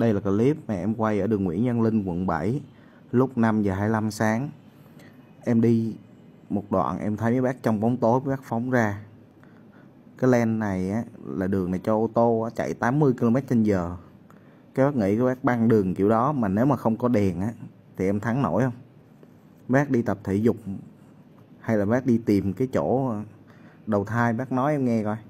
Đây là clip mà em quay ở đường Nguyễn Văn Linh, quận 7 lúc 5 giờ 25 sáng. Em đi một đoạn em thấy mấy bác trong bóng tối mấy bác phóng ra. Cái len này á, là đường này cho ô tô á, chạy 80 km h Các bác nghĩ các bác băng đường kiểu đó mà nếu mà không có đèn á, thì em thắng nổi không? Bác đi tập thể dục hay là bác đi tìm cái chỗ đầu thai bác nói em nghe coi.